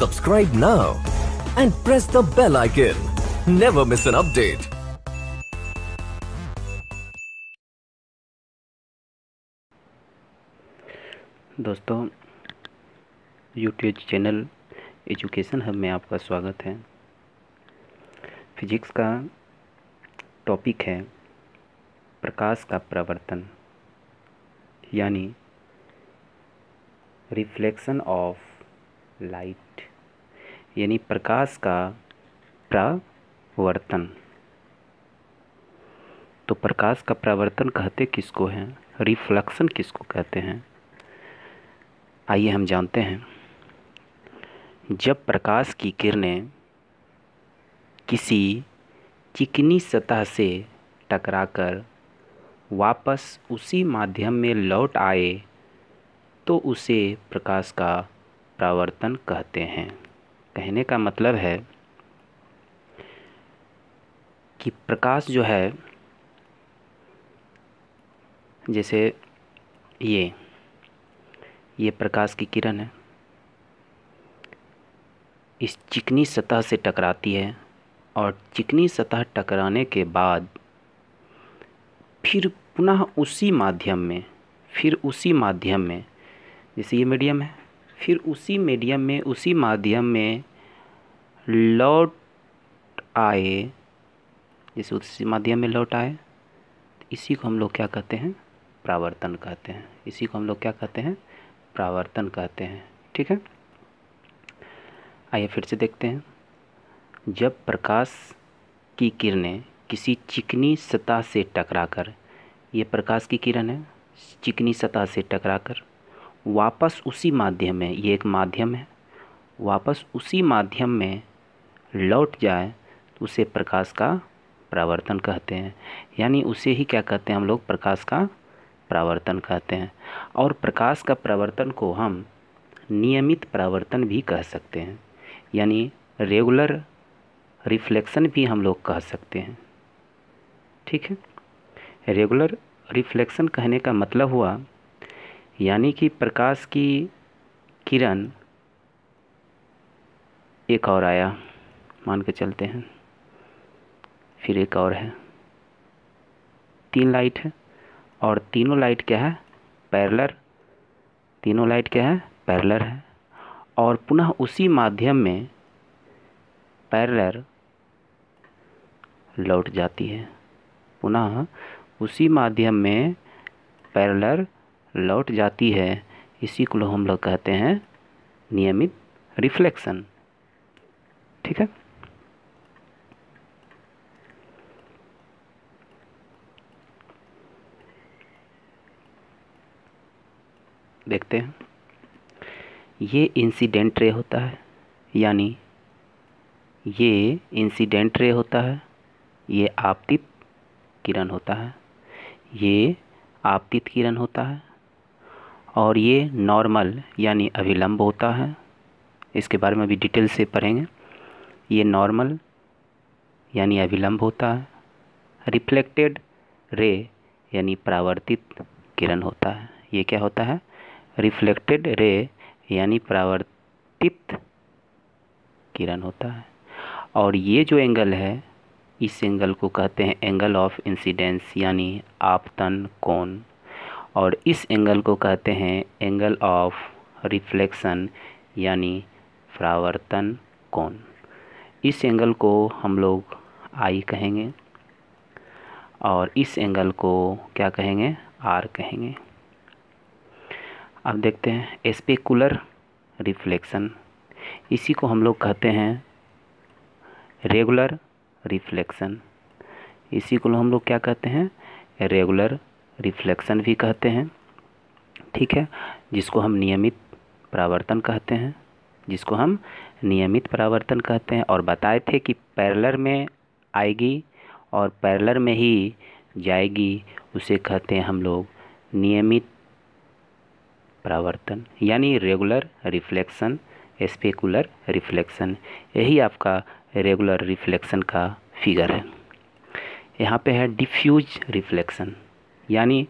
Subscribe now and press the bell icon. Never miss an update. दोस्तों YouTube channel Education Hub में आपका स्वागत है फिजिक्स का टॉपिक है प्रकाश का प्रवर्तन यानी रिफ्लेक्शन ऑफ लाइट यानी प्रकाश का प्रावर्तन तो प्रकाश का प्रावर्तन कहते किसको है रिफ्लेक्शन किसको कहते हैं आइए हम जानते हैं जब प्रकाश की किरणें किसी चिकनी सतह से टकराकर वापस उसी माध्यम में लौट आए तो उसे प्रकाश का प्रावर्तन कहते हैं कहने का मतलब है कि प्रकाश जो है जैसे ये ये प्रकाश की किरण है इस चिकनी सतह से टकराती है और चिकनी सतह टकराने के बाद फिर पुनः उसी माध्यम में फिर उसी माध्यम में जैसे ये मीडियम है फिर उसी मीडियम में उसी माध्यम में लौट आए जैसे उसी माध्यम में लौट आए तो इसी को हम लोग क्या कहते हैं प्रावर्तन कहते हैं इसी को हम लोग क्या कहते हैं प्रावर्तन कहते हैं ठीक है आइए फिर से देखते हैं जब प्रकाश की किरणें किसी चिकनी सतह से टकराकर ये प्रकाश की किरण है चिकनी सतह से टकराकर वापस उसी माध्यम में ये एक माध्यम है वापस उसी माध्यम में लौट जाए तो उसे प्रकाश का प्रावर्तन कहते हैं यानी उसे ही क्या कहते हैं हम लोग प्रकाश का प्रावर्तन कहते हैं और प्रकाश का प्रावर्तन को हम नियमित प्रावर्तन भी कह सकते हैं यानी रेगुलर रिफ्लेक्शन भी हम लोग कह सकते हैं ठीक है रेगुलर रिफ्लेक्शन कहने का मतलब हुआ यानी कि प्रकाश की किरण एक और आया मान के चलते हैं फिर एक और है तीन लाइट है और तीनों लाइट क्या है पैरलर तीनों लाइट क्या है पैरलर है और पुनः उसी माध्यम में पैरलर लौट जाती है पुनः उसी माध्यम में पैरलर लौट जाती है इसी को हम लोग कहते हैं नियमित रिफ्लेक्शन ठीक है देखते हैं ये इंसिडेंट रे होता है यानी ये इंसिडेंट रे होता है ये आपतित किरण होता है ये आपतित किरण होता है और ये नॉर्मल यानी अभिलंब होता है इसके बारे में भी डिटेल से पढ़ेंगे ये नॉर्मल यानी अभिलंब होता है रिफ्लेक्टेड रे यानी परावर्तित किरण होता है ये क्या होता है रिफ्लेक्टेड रे यानी परावर्तित किरण होता है और ये जो एंगल है इस एंगल को कहते हैं एंगल ऑफ इंसिडेंस यानी आपतन कोण और इस एंगल को कहते हैं एंगल ऑफ रिफ्लेक्शन यानी प्रावर्तन कोण इस एंगल को हम लोग आई कहेंगे और इस एंगल को क्या कहेंगे आर कहेंगे अब देखते हैं स्पेकुलर रिफ्लेक्शन इसी को हम लोग कहते हैं रेगुलर रिफ्लेक्शन इसी को हम लोग क्या कहते हैं रेगुलर रिफ्लेक्शन भी कहते हैं ठीक है जिसको हम नियमित परावर्तन कहते हैं जिसको हम नियमित परावर्तन कहते हैं और बताए थे कि पैरलर में आएगी और पैरलर में ही जाएगी उसे कहते हैं हम लोग नियमित परावर्तन यानी रेगुलर रिफ्लेक्शन स्पेकुलर रिफ्लेक्शन यही आपका रेगुलर रिफ्लेक्शन का फिगर है यहाँ पे है डिफ्यूज रिफ्लेक्शन यानी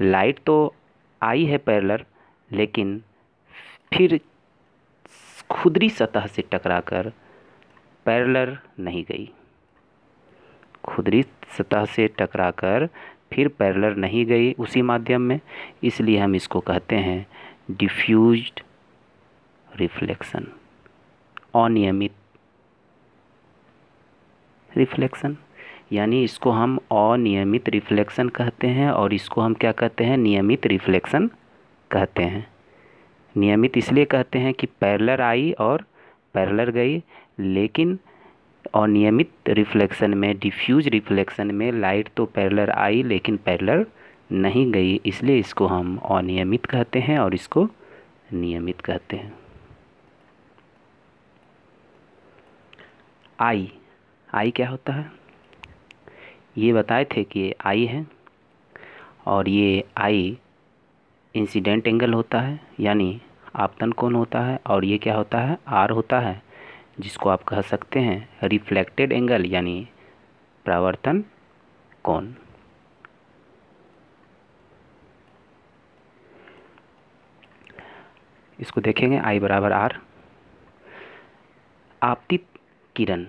लाइट तो आई है पैरलर लेकिन फिर खुदरी सतह से टकराकर पैरलर नहीं गई खुदरी सतह से टकराकर फिर पैरलर नहीं गई उसी माध्यम में इसलिए हम इसको कहते हैं डिफ्यूज्ड रिफ्लेक्शन अनियमित रिफ्लेक्शन यानी इसको हम अनियमित रिफ्लेक्शन कहते हैं और इसको हम क्या कहते हैं नियमित रिफ्लेक्शन कहते हैं नियमित इसलिए कहते हैं कि पैरलर आई और पैरलर गई लेकिन अनियमित रिफ्लेक्शन में डिफ्यूज रिफ्लेक्शन में लाइट तो पैरलर आई लेकिन पैरलर नहीं गई इसलिए इसको हम अनियमित कहते हैं और इसको नियमित कहते हैं आई आई क्या होता है ये बताए थे कि ये आई है और ये आई इंसिडेंट एंगल होता है यानी आपतन कोण होता है और ये क्या होता है आर होता है जिसको आप कह सकते हैं रिफ्लेक्टेड एंगल यानी प्रावर्तन कोण इसको देखेंगे आई बराबर आर आपतित किरण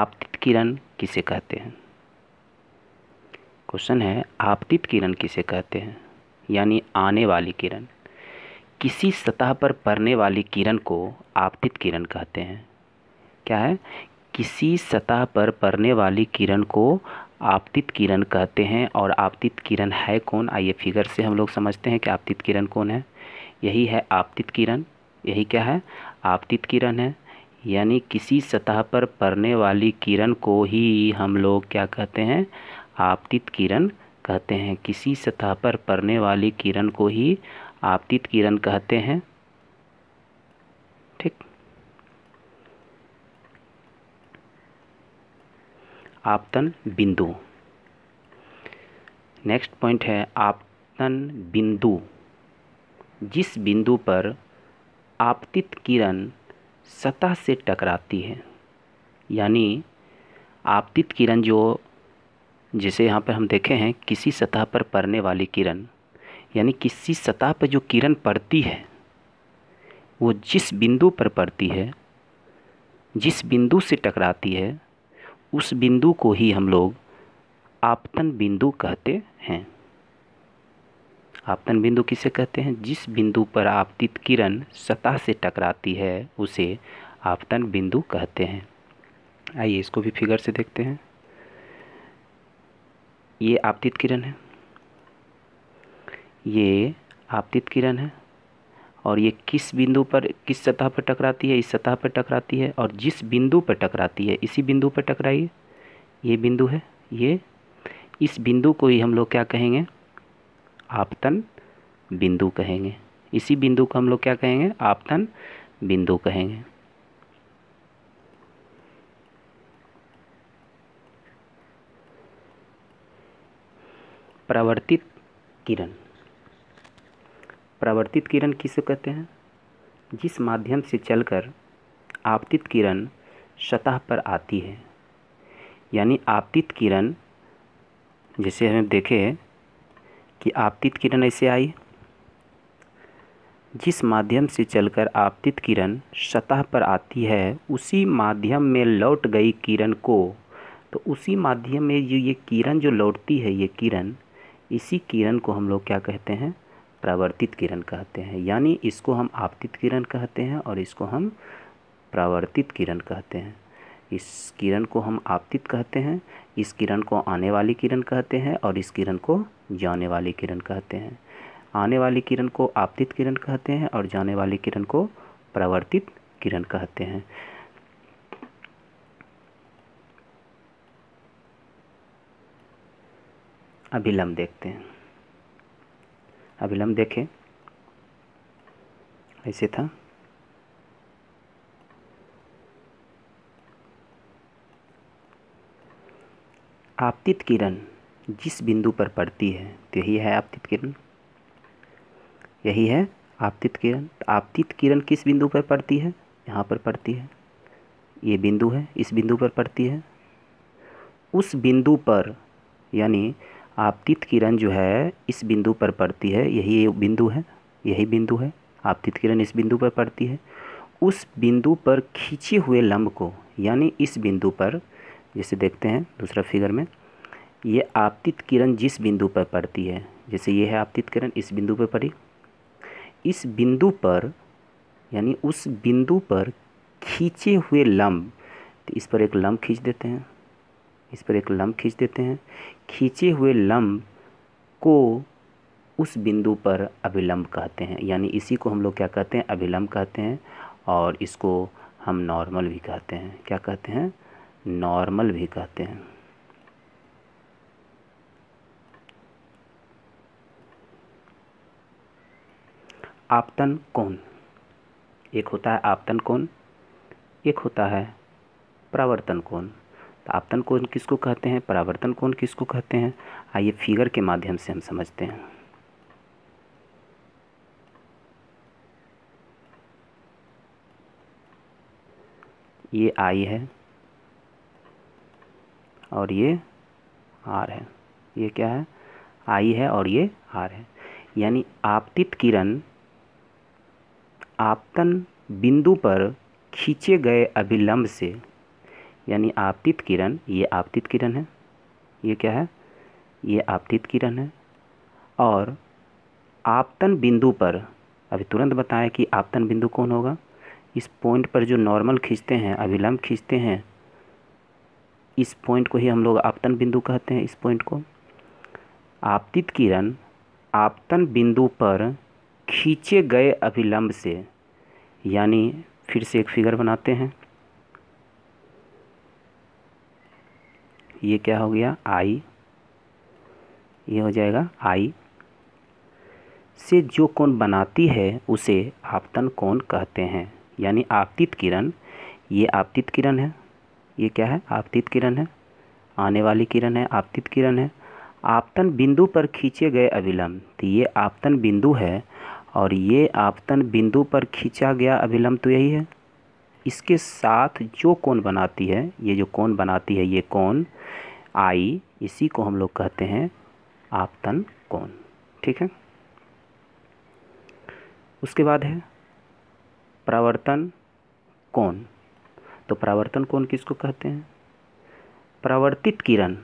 आपतित किरण किसे कहते हैं क्वेश्चन है आपतित किरण किसे कहते हैं यानी आने वाली किरण किसी सतह पर पड़ने वाली किरण को आपतित किरण कहते हैं क्या है किसी सतह पर पड़ने वाली किरण को आपतित किरण कहते हैं और आपतित किरण है कौन आइए फिगर से हम लोग समझते हैं कि आपतित किरण कौन है यही है आपतित किरण यही क्या है आपतित किरण है यानी किसी सतह पर पड़ने वाली किरण को ही हम लोग क्या कहते हैं आपतित किरण कहते हैं किसी सतह पर पड़ने वाली किरण को ही आपतित किरण कहते हैं ठीक आपतन बिंदु नेक्स्ट पॉइंट है आपतन बिंदु जिस बिंदु पर आपतित किरण सतह से टकराती है यानी आपतित किरण जो जिसे यहाँ पर हम देखे हैं किसी सतह पर पड़ने वाली किरण यानी किसी सतह पर जो किरण पड़ती है वो जिस बिंदु पर पड़ती है जिस बिंदु से टकराती है उस बिंदु को ही हम लोग आपतन बिंदु कहते हैं आपतन बिंदु किसे कहते हैं जिस बिंदु पर आपतित किरण सतह से टकराती है उसे आपतन बिंदु कहते हैं आइए इसको भी फिगर से देखते हैं ये आपतित किरण है ये आपतित किरण है और ये किस बिंदु पर किस सतह पर टकराती है इस सतह पर टकराती है और जिस बिंदु पर टकराती है इसी बिंदु पर टकराइए ये बिंदु है ये इस बिंदु को ही हम लोग क्या कहेंगे आपतन बिंदु कहेंगे इसी बिंदु को हम लोग क्या कहेंगे आपतन बिंदु कहेंगे प्रवर्तित किरण प्रवर्तित किरण किसे कहते हैं जिस माध्यम से चलकर आपतित किरण सतह पर आती है यानी आपतित किरण जैसे हम देखें कि आपतित किरण ऐसे आई जिस माध्यम से चलकर आपतित किरण सतह पर आती है उसी माध्यम में लौट गई किरण को तो उसी माध्यम में जो ये किरण जो लौटती है ये किरण इसी किरण को हम लोग क्या कहते हैं प्रावर्तित किरण कहते हैं यानी इसको हम आपतित किरण कहते हैं और इसको हम प्रावर्तित किरण कहते हैं इस किरण को हम आपतित कहते हैं इस किरण को आने वाली किरण कहते हैं और इस किरण को जाने वाली किरण कहते हैं आने वाली किरण को आपतित किरण कहते हैं और जाने वाली किरण को प्रवर्तित किरण कहते हैं अभिलंब देखते हैं अभिलंब देखें ऐसे था आपतित किरण जिस बिंदु पर पड़ती है तो यही है आपतित किरण यही है आपतित किरण तो आपतित किरण किस बिंदु पर पड़ती है यहाँ पर पड़ती है ये बिंदु है इस बिंदु पर पड़ती है उस बिंदु पर यानी आपतित किरण जो है इस बिंदु पर पड़ती है यही बिंदु है यही बिंदु है आपतित किरण इस बिंदु पर पड़ती है उस बिंदु पर खींचे हुए लंब को यानी इस बिंदु पर जैसे देखते हैं दूसरा फिगर में ये आपतित किरण जिस बिंदु पर पड़ती है जैसे ये है आपतित किरण इस बिंदु पर पड़ी इस बिंदु पर यानी उस बिंदु पर खींचे हुए लम्ब तो इस पर एक लम्ब खींच देते हैं इस पर एक लम्ब खींच देते हैं खींचे हुए लम्ब को उस बिंदु पर अभिलंब कहते हैं यानी इसी को हम लोग क्या कहते हैं अभिलंब कहते हैं और इसको हम नॉर्मल भी कहते हैं क्या कहते हैं नॉर्मल भी कहते हैं आपतन कोण एक होता है आपतन कोण एक होता है परावर्तन कोण तो आपतन कोण किसको कहते हैं प्रावर्तन कोण किसको कहते हैं आइए फिगर के माध्यम से हम समझते हैं ये आई है और ये आर है ये क्या है आई है और ये आर है यानी आपतित किरण आपतन बिंदु पर खींचे गए अभिलंब से यानी आपतित किरण ये आपतित किरण है ये क्या है ये आपतित किरण है और आपतन बिंदु पर अभी तुरंत बताएं कि आपतन बिंदु कौन होगा इस पॉइंट पर जो नॉर्मल खींचते हैं अभिलंब खींचते हैं इस पॉइंट को ही हम लोग आपतन बिंदु कहते हैं इस पॉइंट को आपतित किरण आपतन बिंदु पर खींचे गए अभिलंब से यानी फिर से एक फिगर बनाते हैं ये क्या हो गया आई ये हो जाएगा आई से जो कोण बनाती है उसे आपतन कोण कहते हैं यानी आपतित किरण ये आपतित किरण है ये क्या है आपतित किरण है आने वाली किरण है आपतित किरण है आपतन बिंदु पर खींचे गए अभिलंब तो ये आपतन बिंदु है और ये आपतन बिंदु पर खींचा गया अभिलंब तो यही है इसके साथ जो कोण बनाती है ये जो कोण बनाती है ये कोण आई इसी को हम लोग कहते हैं आपतन कोण ठीक है उसके बाद है प्रवर्तन कोण तो परावर्तन कोण किसको कहते हैं परावर्तित किरण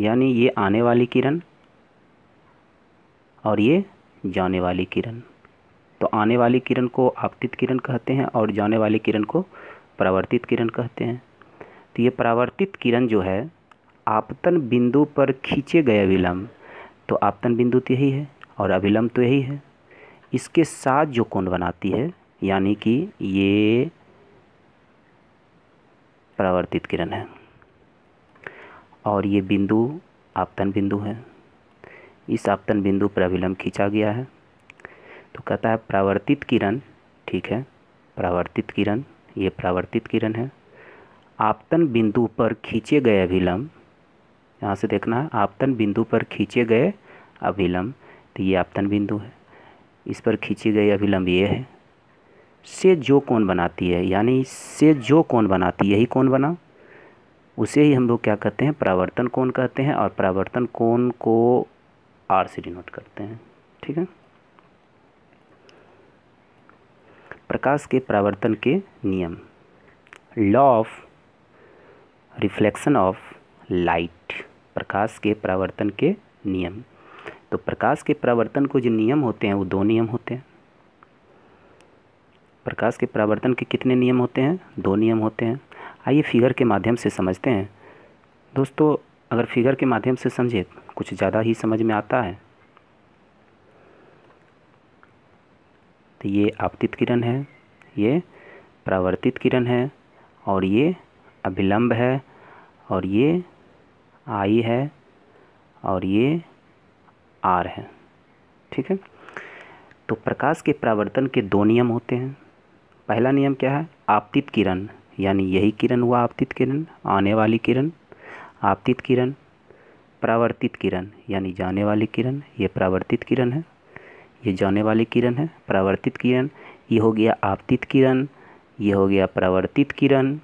यानी ये आने वाली किरण और ये जाने वाली किरण तो आने वाली किरण को आपतित किरण कहते हैं और जाने वाली किरण को परावर्तित किरण कहते हैं तो ये परावर्तित किरण जो है आपतन बिंदु पर खींचे गए अविलंब तो आपतन बिंदु तो यही है और अभिलम्ब तो यही है इसके साथ जो कोण बनाती है यानी कि ये परावर्तित किरण है और ये बिंदु आपतन बिंदु है इस आपतन बिंदु पर अभिलंब खींचा गया है तो कहता है परावर्तित किरण ठीक है परावर्तित किरण ये परावर्तित किरण है आपतन बिंदु पर खींचे गए अभिलंब यहाँ से देखना है आपतन बिंदु पर खींचे गए अभिलंब तो ये आपतन बिंदु है इस पर खींचे गए अभिलंब ये है से जो कौन बनाती है यानी से जो कौन बनाती है यही कौन बना उसे ही हम लोग क्या कहते हैं परावर्तन कौन कहते हैं और परावर्तन कौन को आर से डिनोट करते हैं ठीक है प्रकाश के परावर्तन के नियम law of reflection of light प्रकाश के परावर्तन के नियम तो प्रकाश के परावर्तन को जो नियम होते हैं वो दो नियम होते हैं प्रकाश के परावर्तन के कितने नियम होते हैं दो नियम होते हैं आइए फिगर के माध्यम से समझते हैं दोस्तों अगर फिगर के माध्यम से समझे कुछ ज़्यादा ही समझ में आता है तो ये आपतित किरण है ये परावर्तित किरण है और ये अभिलंब है और ये आई है और ये आर है ठीक है तो प्रकाश के परावर्तन के दो नियम होते हैं पहला नियम क्या है आपतित किरण यानी यही किरण हुआ आपतित किरण आने वाली किरण आपतित किरण प्रावर्तित किरण यानी जाने वाली किरण ये प्रावर्तित किरण है ये जाने वाली किरण है प्रावर्तित किरण ये हो गया आपतित किरण ये हो गया प्रावर्तित किरण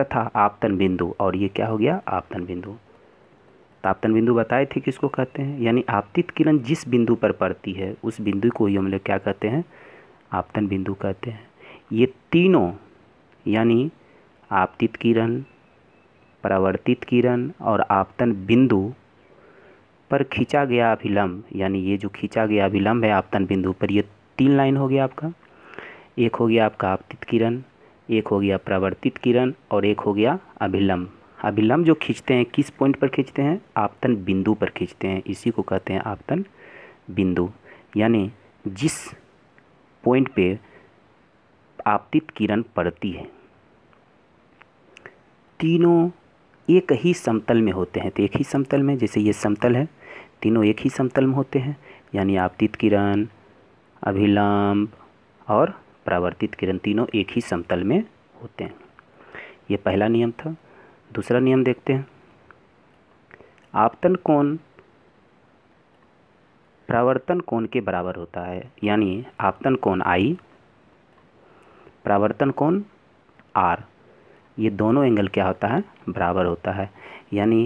तथा आपतन बिंदु और ये क्या हो गया आपतन बिंदु तापतन तो बिंदु बताए थे किसको कहते हैं यानी आपतित किरण जिस बिंदु पर पड़ती है उस बिंदु को ही हम लोग क्या कहते हैं आपतन बिंदु कहते हैं ये तीनों यानी आपतित किरण परावर्तित किरण और आपतन बिंदु पर खींचा गया अभिलंब यानी ये जो खींचा गया अभिलंब है आपतन बिंदु पर ये तीन लाइन हो गया आपका एक हो गया आपका आपतित किरण एक हो गया प्रवर्तित किरण और एक हो गया अभिलंब अभिलंब जो खींचते हैं किस पॉइंट पर खींचते हैं आपतन बिंदु पर खींचते हैं इसी को कहते हैं आपतन बिंदु यानी जिस पॉइंट पे आपतित किरण पड़ती है तीनों एक ही समतल में होते हैं तो एक ही समतल में जैसे ये समतल है तीनों एक ही समतल में होते हैं यानी आपतित किरण अभिलंब और परावर्तित किरण तीनों एक ही समतल में होते हैं ये पहला नियम था दूसरा नियम देखते हैं आपतन कोण प्रावर्तन कोण के बराबर होता है यानी आपतन कोण आई प्रावर्तन कोण आर ये दोनों एंगल क्या होता है बराबर होता है यानी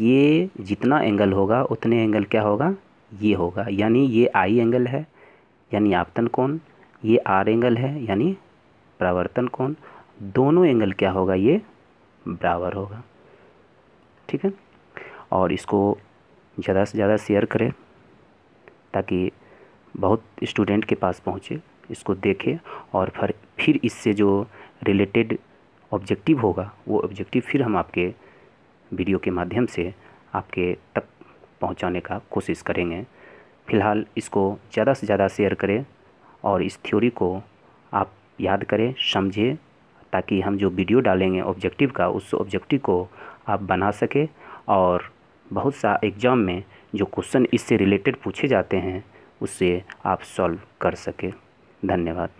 ये जितना एंगल होगा उतने एंगल क्या होगा ये होगा यानी ये आई एंगल है यानी आपतन कोण ये आर एंगल है यानी प्रावर्तन कोण दोनों एंगल क्या होगा ये बराबर होगा ठीक है और इसको ज़्यादा से ज़्यादा शेयर करें ताकि बहुत स्टूडेंट के पास पहुँचे इसको देखें और फिर फिर इससे जो रिलेटेड ऑब्जेक्टिव होगा वो ऑब्जेक्टिव फिर हम आपके वीडियो के माध्यम से आपके तक पहुंचाने का कोशिश करेंगे फ़िलहाल इसको ज़्यादा से ज़्यादा शेयर करें और इस थ्योरी को आप याद करें समझें ताकि हम जो वीडियो डालेंगे ऑब्जेक्टिव का उस ऑब्जेक्टिव को आप बना सकें और बहुत सा एग्ज़ाम में जो क्वेश्चन इससे रिलेटेड पूछे जाते हैं उसे आप सॉल्व कर सकें धन्यवाद